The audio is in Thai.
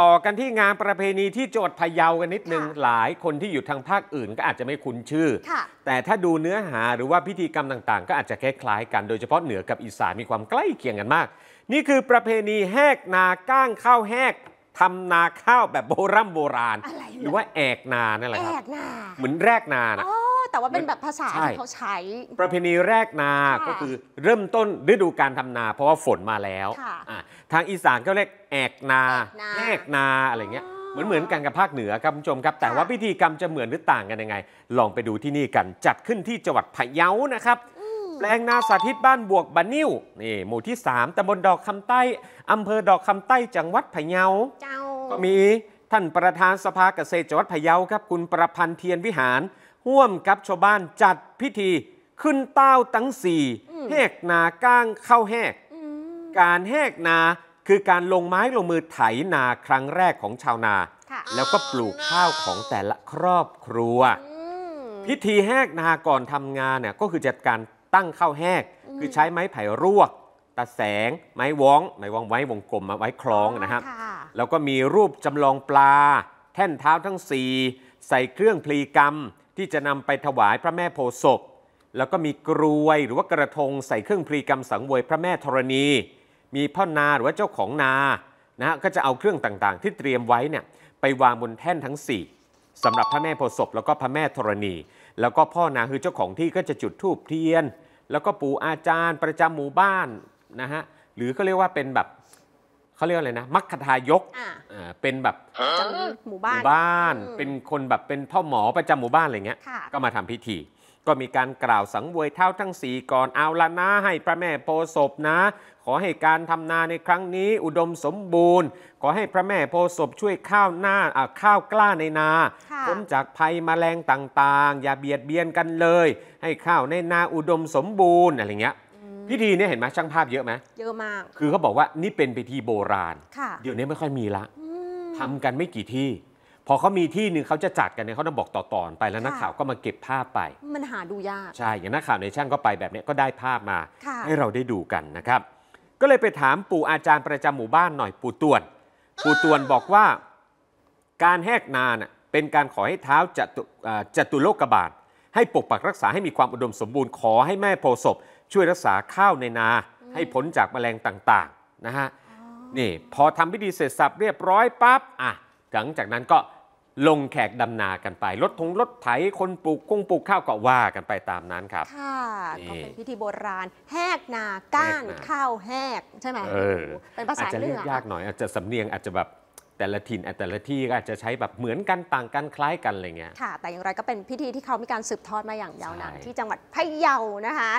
ต่อกันที่งานประเพณีที่โจทย์พะเยากันนิดนึงหลายคนที่อยู่ทางภาคอื่นก็อาจจะไม่คุ้นชื่อ แต่ถ้าดูเนื้อหาหรือว่าพิธีกรรมต่างๆ ก็อาจจะคล้ายๆกันโดยเฉพาะเหนือกับอีสานมีความใกล้เคียงกันมาก นี่คือประเพณีแหกนาก้างข้าวแหกทำนาข้าวแบบโบรโบราณ หรือว่าแอกนานั่นแหละครับเหมือนแรกนานะแต่ว่าเป็นแบบภาษาที่เขาใช้ประเพณีแรกนา ก็คือเริ่มต้นฤดูการทำนาเพราะว่าฝนมาแล้ว ทางอีสานก็เรียกแอกนา แอกนาอะไรเงี้ยเหมือนเหมือนกันกับภาคเหนือครับคุณผู้ชมครับแต่ว่าพิธีกรรมจะเหมือนหรือต่างกันยังไง ลองไปดูที่นี่กันจัดขึ้นที่จังหวัดพะเยานะครับ แปลงนาสาธิตบ้านบวกบันนิ้วนี่หมู่ที่3ตำบลดอกคำใต้อำเภอดอกคำใต้จังหวัดพะเยาก็มีท่านประธานสภาเกษตรจังหวัดพะเยาครับคุณประพันธ์เทียนวิหารห่วมกับชาวบ้านจัดพิธีขึ้นเต้าตั้งสี่แหกนาก้างเข้าแหก การแหกนาคือการลงไม้ลงมือไถนาครั้งแรกของชาวนา แล้วก็ปลูกข้าวของแต่ละครอบครัวพิธีแหกนาก่อนทำงานเนี่ยก็คือจัดการตั้งข้าวแหก คือใช้ไม้ไผ่รวกตาแสงไม้ว้องไม้ว้องไว้วงกลมมาไว้คล้องนะครับแล้วก็มีรูปจำลองปลา แท่นเท้าทั้งสี่ใส่เครื่องพลีกรรมที่จะนำไปถวายพระแม่โพศพแล้วก็มีกรวยหรือว่ากระทงใส่เครื่องพรีกรรมสังเวยพระแม่ธรณี มีพ่อนาหรือว่าเจ้าของนานะฮะก็จะเอาเครื่องต่างๆที่เตรียมไว้เนี่ยไปวางบนแท่นทั้ง 4 สำหรับพระแม่โพศพแล้วก็พระแม่ธรณี แล้วก็พ่อนาคือเจ้าของที่ก็จะจุดธูปเทียน แล้วก็ปู่อาจารย์ประจำหมู่บ้านนะฮะหรือก็เรียกว่าเป็นแบบเขาเรียกอะไรนะมัคคทายกเป็นแบบจหมู่หบ้านมู่บ้าน เป็นคนแบบเป็นพ่อหมอประจำหมู่บ้านอะไรเงี้ยก็มาทำพิธี ก็มีการกล่าวสังเวยเท่าทั้งสี่ก่อนเอาละนะให้พระแม่โพศพนะ ขอให้การทำนาในครั้งนี้อุดมสมบูรณ์ ขอให้พระแม่โพศพช่วยข้าวหน้าข้าวกล้าในนาพ้นจากภัยแมลงต่างๆ อย่าเบียดเบียนกันเลย ให้ข้าวในนาอุดมสมบูรณ์อะไรเงี้ยพิธีเนี่ยเห็นไหมช่างภาพเยอะไหมเยอะมาก คือเขาบอกว่านี่เป็นพิธีโบราณค่ะเดี๋ยวนี้ไม่ค่อยมีละทำกันไม่กี่ที่ พอเขามีที่หนึ่งเขาจะจัดกันเนี่ยเขาต้องบอกต่อ ๆ ไปแล้วนักข่าวก็มาเก็บภาพไป มันหาดูยากใช่อย่างนักข่าวในช่างก็ไปแบบนี้ก็ได้ภาพมาให้เราได้ดูกันนะครับ ก็เลยไปถามปู่อาจารย์ประจำหมู่บ้านหน่อยปู่ตวน ปู่ตวนบอกว่า การแหกนานเป็นการขอให้เท้าจตุตุโลกบาลให้ปกปักรักษาให้มีความอุดมสมบูรณ์ขอให้แม่โพศพช่วยรักษาข้าวในนาให้พ้นจากแมลงต่าง ๆ นะฮะ นี่ พอทำพิธีเสร็จสับเรียบร้อยปั๊บอ่ะหลังจากนั้นก็ลงแขกดำนากันไป รถทงรถไถคนปลูกกุ้งปลูกข้าวก็ว่ากันไปตามนั้นครับ ค่ะ ก็เป็นพิธีโบราณแหกนาก้านข้าวแหกใช่ไหมเป็นภาษาเลือกยากหน่อย อาจจะสำเนียงอาจจะแบบแต่ละถิ่นแต่ละที่ก็อาจจะใช้แบบเหมือนกันต่างกันคล้ายกันอะไรเงี้ย ค่ะ แต่อย่างไรก็เป็นพิธีที่เขามีการสืบทอดมาอย่างยาวนานที่จังหวัดพะเยานะคะ